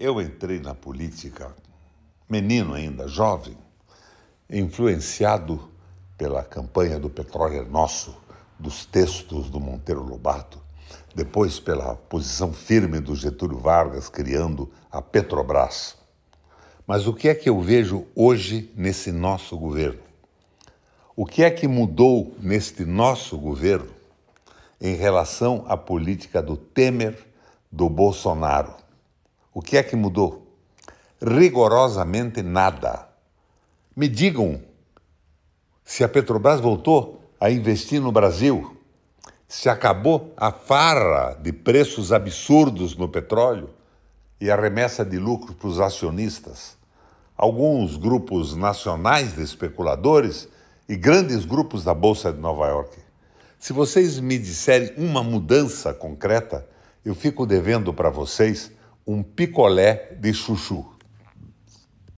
Eu entrei na política, menino ainda, jovem, influenciado pela campanha do Petróleo Nosso, dos textos do Monteiro Lobato, depois pela posição firme do Getúlio Vargas criando a Petrobras. Mas o que é que eu vejo hoje nesse nosso governo? O que é que mudou neste nosso governo em relação à política do Temer, do Bolsonaro? O que é que mudou? Rigorosamente nada. Me digam se a Petrobras voltou a investir no Brasil, se acabou a farra de preços absurdos no petróleo e a remessa de lucro para os acionistas. Alguns grupos nacionais de especuladores e grandes grupos da Bolsa de Nova York. Se vocês me disserem uma mudança concreta, eu fico devendo para vocês um picolé de chuchu.